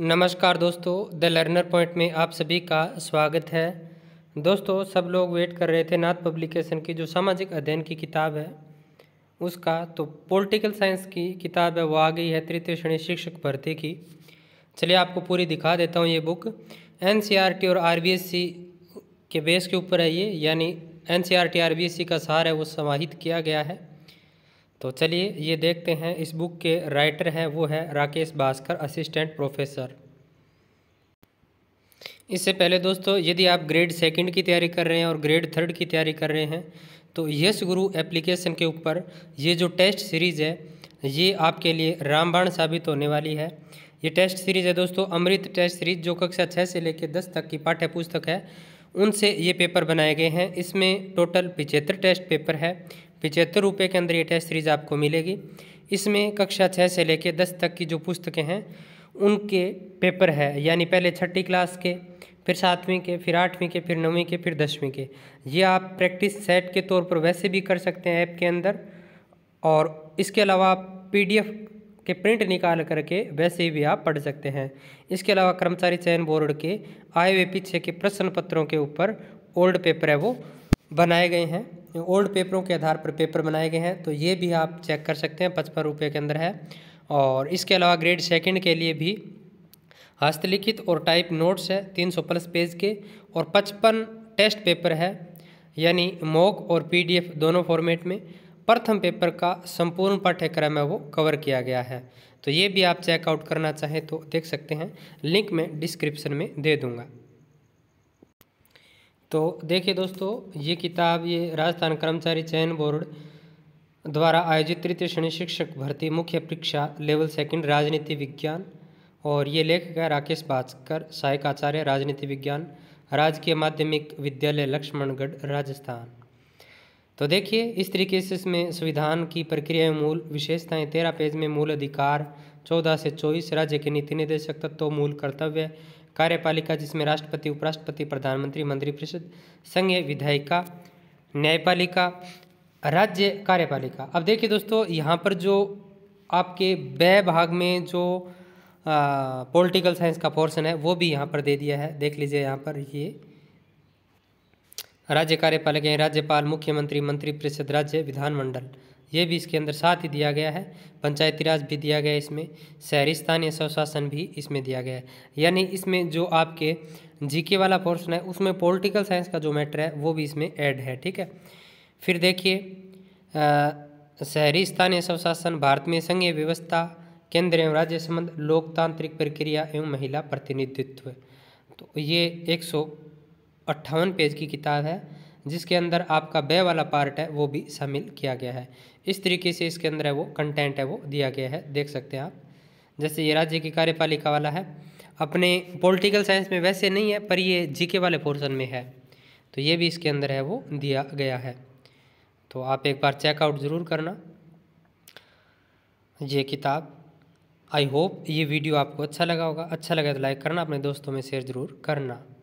नमस्कार दोस्तों the learner point में आप सभी का स्वागत है दोस्तों सब लोग वेट कर रहे थे नाथ पब्लिकेशन की जो सामाजिक अध्ययन की किताब है उसका तो पॉलिटिकल साइंस की किताब है वो आ गई है तृतीय श्रेणी शिक्षक भर्ती की चलिए आपको पूरी दिखा देता हूँ ये बुक एन और आर के बेस के ऊपर है ये यानी एन सी का सहार है वो समाहित किया गया है तो चलिए ये देखते हैं इस बुक के राइटर हैं वो है राकेश भास्कर असिस्टेंट प्रोफेसर इससे पहले दोस्तों यदि आप ग्रेड सेकंड की तैयारी कर रहे हैं और ग्रेड थर्ड की तैयारी कर रहे हैं तो यश गुरु एप्लीकेशन के ऊपर ये जो टेस्ट सीरीज़ है ये आपके लिए रामबाण साबित होने वाली है ये टेस्ट सीरीज़ है दोस्तों अमृत टेस्ट सीरीज जो कक्षा छः से लेकर दस तक की पाठ्य पुस्तक है उनसे ये पेपर बनाए गए हैं इसमें टोटल पिचहत्तर टेस्ट पेपर है पिचहत्तर रुपये के अंदर ये टेस्ट सीरीज आपको मिलेगी इसमें कक्षा छः से लेकर दस तक की जो पुस्तकें हैं उनके पेपर है यानी पहले छठी क्लास के फिर सातवीं के फिर आठवीं के फिर नौवीं के फिर दसवीं के ये आप प्रैक्टिस सेट के तौर पर वैसे भी कर सकते हैं ऐप के अंदर और इसके अलावा आप पी के प्रिंट निकाल करके वैसे भी आप पढ़ सकते हैं इसके अलावा कर्मचारी चयन बोर्ड के आए हुए पीछे के प्रश्न पत्रों के ऊपर ओल्ड पेपर है वो बनाए गए हैं ओल्ड पेपरों के आधार पर पेपर बनाए गए हैं तो ये भी आप चेक कर सकते हैं पचपन रुपये के अंदर है और इसके अलावा ग्रेड सेकंड के लिए भी हस्तलिखित और टाइप नोट्स है तीन सौ प्लस पेज के और पचपन टेस्ट पेपर है यानी मॉक और पीडीएफ दोनों फॉर्मेट में प्रथम पेपर का संपूर्ण पाठ्यक्रम है वो कवर किया गया है तो ये भी आप चेकआउट करना चाहें तो देख सकते हैं लिंक मैं डिस्क्रिप्शन में दे दूँगा तो देखिए दोस्तों ये किताब ये राजस्थान कर्मचारी चयन बोर्ड द्वारा आयोजित तृतीय श्रेणी शिक्षक भर्ती मुख्य परीक्षा लेवल सेकंड राजनीति विज्ञान और ये लेखक है राकेश भास्कर सहायक आचार्य राजनीति विज्ञान राजकीय माध्यमिक विद्यालय लक्ष्मणगढ़ राजस्थान तो देखिए इस तरीके से इसमें संविधान की प्रक्रिया मूल विशेषताएं तेरह पेज में मूल अधिकार चौदह से चौबीस राज्य के नीति निर्देशक तत्व तो मूल कर्तव्य कार्यपालिका जिसमें राष्ट्रपति उपराष्ट्रपति प्रधानमंत्री मंत्रिपरिषद संघ विधायिका न्यायपालिका राज्य कार्यपालिका अब देखिए दोस्तों यहाँ पर जो आपके ब भाग में जो पॉलिटिकल साइंस का पोर्शन है वो भी यहाँ पर दे दिया है देख लीजिए यहाँ पर ये राज्य कार्यपालिका राज्यपाल मुख्यमंत्री मंत्रिपरिषद राज्य विधानमंडल ये भी इसके अंदर साथ ही दिया गया है पंचायती राज भी दिया गया है इसमें शहरी स्थानीय स्वशासन भी इसमें दिया गया है यानी इसमें जो आपके जीके वाला पोर्शन है उसमें पॉलिटिकल साइंस का जो मैटर है वो भी इसमें ऐड है ठीक है फिर देखिए शहरी स्थानीय स्वशासन भारत में संघीय व्यवस्था केंद्र एवं राज्य संबंध लोकतांत्रिक प्रक्रिया एवं महिला प्रतिनिधित्व तो ये एक सौ अट्ठावन पेज की किताब है जिसके अंदर आपका बे वाला पार्ट है वो भी शामिल किया गया है इस तरीके से इसके अंदर है वो कंटेंट है वो दिया गया है देख सकते हैं आप जैसे ये राज्य की कार्यपालिका वाला है अपने पॉलिटिकल साइंस में वैसे नहीं है पर ये जीके वाले पोर्सन में है तो ये भी इसके अंदर है वो दिया गया है तो आप एक बार चेकआउट ज़रूर करना ये किताब आई होप ये वीडियो आपको अच्छा लगा होगा अच्छा लगा तो लाइक करना अपने दोस्तों में शेयर ज़रूर करना